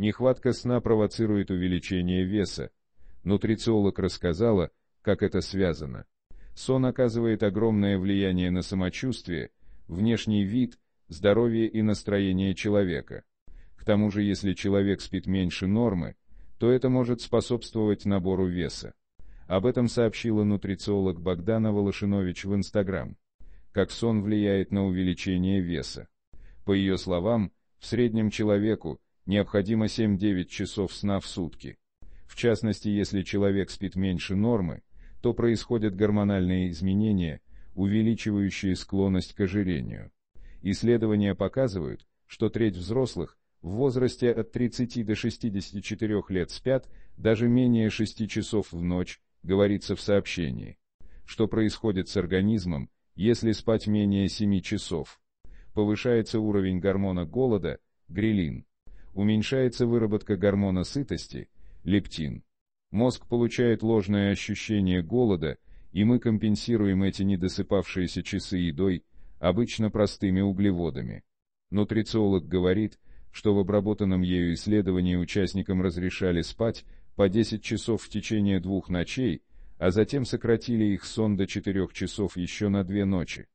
Нехватка сна провоцирует увеличение веса. Нутрициолог рассказала, как это связано. Сон оказывает огромное влияние на самочувствие, внешний вид, здоровье и настроение человека. К тому же, если человек спит меньше нормы, то это может способствовать набору веса. Об этом сообщила нутрициолог Богдана Волошинович в Инстаграм. Как сон влияет на увеличение веса. По ее словам, в среднем человеку, Необходимо 7-9 часов сна в сутки. В частности, если человек спит меньше нормы, то происходят гормональные изменения, увеличивающие склонность к ожирению. Исследования показывают, что треть взрослых в возрасте от 30 до 64 лет спят даже менее 6 часов в ночь, говорится в сообщении. Что происходит с организмом, если спать менее 7 часов? Повышается уровень гормона голода, грилин уменьшается выработка гормона сытости, лептин. Мозг получает ложное ощущение голода, и мы компенсируем эти недосыпавшиеся часы едой, обычно простыми углеводами. Нутрициолог говорит, что в обработанном ею исследовании участникам разрешали спать по 10 часов в течение двух ночей, а затем сократили их сон до 4 часов еще на две ночи.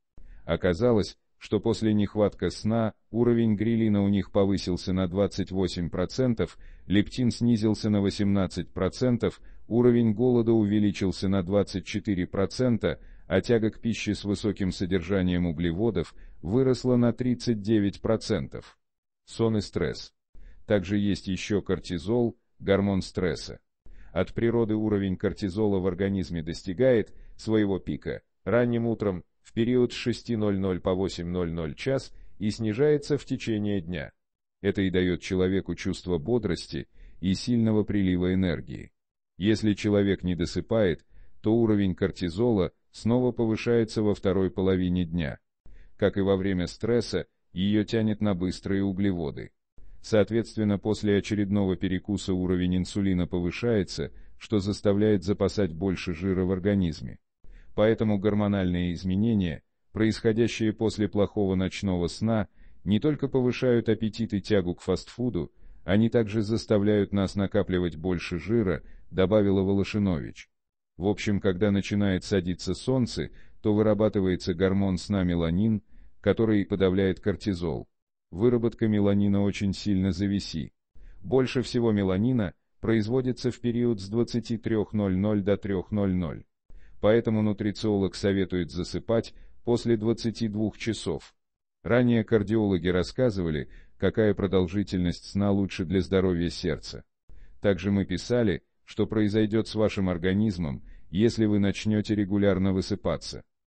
Оказалось, что после нехватка сна уровень грилина у них повысился на 28%, лептин снизился на 18%, уровень голода увеличился на 24%, а тяга к пище с высоким содержанием углеводов выросла на 39%. Сон и стресс. Также есть еще кортизол, гормон стресса. От природы уровень кортизола в организме достигает своего пика ранним утром в период с 6.00 по 8.00 час и снижается в течение дня. Это и дает человеку чувство бодрости и сильного прилива энергии. Если человек не досыпает, то уровень кортизола снова повышается во второй половине дня. Как и во время стресса, ее тянет на быстрые углеводы. Соответственно, после очередного перекуса уровень инсулина повышается, что заставляет запасать больше жира в организме. Поэтому гормональные изменения, происходящие после плохого ночного сна, не только повышают аппетит и тягу к фастфуду, они также заставляют нас накапливать больше жира, добавила Волошинович. В общем, когда начинает садиться солнце, то вырабатывается гормон сна меланин, который подавляет кортизол. Выработка меланина очень сильно зависит. Больше всего меланина производится в период с 23.00 до 3.00 поэтому нутрициолог советует засыпать после 22 часов. Ранее кардиологи рассказывали, какая продолжительность сна лучше для здоровья сердца. Также мы писали, что произойдет с вашим организмом, если вы начнете регулярно высыпаться.